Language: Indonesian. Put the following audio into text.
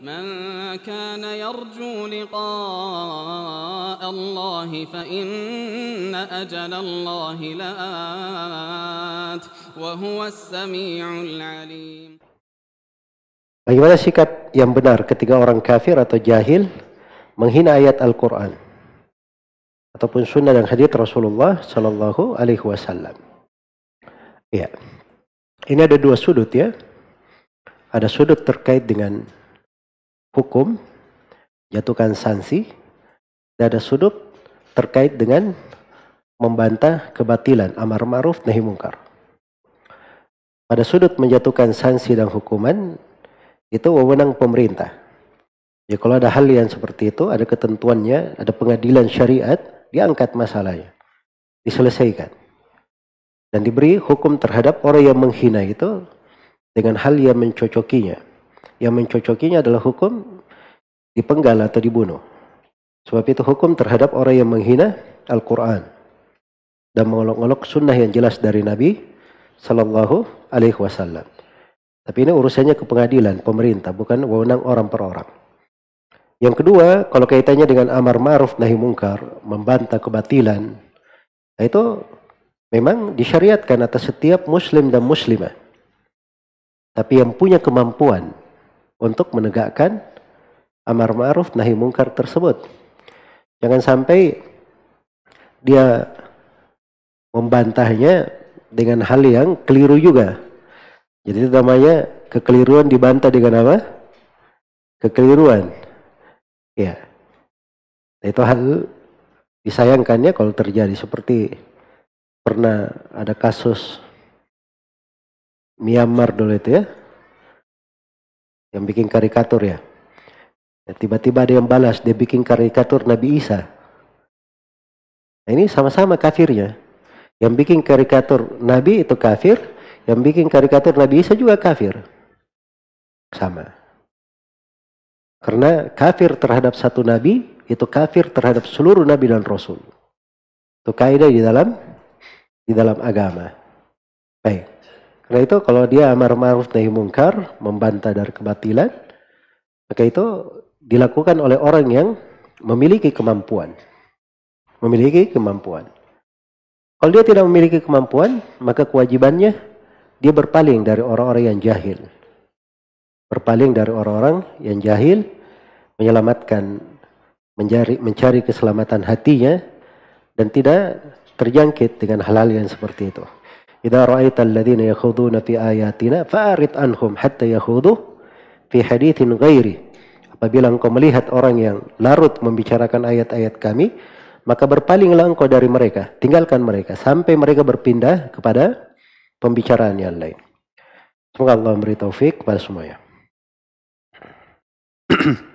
من كان يرجو لقاء الله فإن أجل الله لآت وهو السميع العليم Bagaimana sikap yang benar ketika orang kafir atau jahil menghina ayat Al-Quran ataupun sunnah dan hadits Rasulullah Shallallahu Alaihi Wasallam? Ya, ini ada dua sudut ya. Ada sudut terkait dengan hukum, jatuhkan sanksi, ada sudut terkait dengan membantah kebatilan, amar ma'ruf, nahi mungkar. Pada sudut menjatuhkan sanksi dan hukuman, itu wewenang pemerintah. Ya kalau ada hal yang seperti itu, ada ketentuannya, ada pengadilan syariat, diangkat masalahnya. Diselesaikan. Dan diberi hukum terhadap orang yang menghina itu dengan hal yang mencocokinya yang mencocokinya adalah hukum dipenggal atau dibunuh. Sebab itu hukum terhadap orang yang menghina Al-Quran dan mengolok-olok sunnah yang jelas dari Nabi Sallallahu Alaihi Wasallam. Tapi ini urusannya ke pengadilan, pemerintah, bukan wewenang orang per orang. Yang kedua, kalau kaitannya dengan amar ma'ruf nahi mungkar, membantah kebatilan, nah itu memang disyariatkan atas setiap muslim dan muslimah. Tapi yang punya kemampuan untuk menegakkan amar ma'ruf nahi mungkar tersebut. Jangan sampai dia membantahnya dengan hal yang keliru juga. Jadi itu namanya kekeliruan dibantah dengan apa? Kekeliruan. Ya. Itu hal disayangkannya kalau terjadi seperti pernah ada kasus Myanmar dulu itu ya yang bikin karikatur ya. Tiba-tiba ada yang balas, dia bikin karikatur Nabi Isa. Nah, ini sama-sama kafirnya. Yang bikin karikatur Nabi itu kafir, yang bikin karikatur Nabi Isa juga kafir. Sama. Karena kafir terhadap satu Nabi, itu kafir terhadap seluruh Nabi dan Rasul. Itu kaidah di dalam di dalam agama. Baik. Karena itu kalau dia amar ma'ruf nahi mungkar, membantah dari kebatilan, maka itu dilakukan oleh orang yang memiliki kemampuan. Memiliki kemampuan. Kalau dia tidak memiliki kemampuan, maka kewajibannya dia berpaling dari orang-orang yang jahil. Berpaling dari orang-orang yang jahil, menyelamatkan, mencari, mencari keselamatan hatinya, dan tidak terjangkit dengan halal yang seperti itu. Idza ra'aita alladziina yakhuduna fi ayatina fa'rid anhum hatta yakhudu fi haditsin ghairi. Apabila engkau melihat orang yang larut membicarakan ayat-ayat kami, maka berpalinglah engkau dari mereka, tinggalkan mereka sampai mereka berpindah kepada pembicaraan yang lain. Semoga Allah memberi taufik kepada semuanya.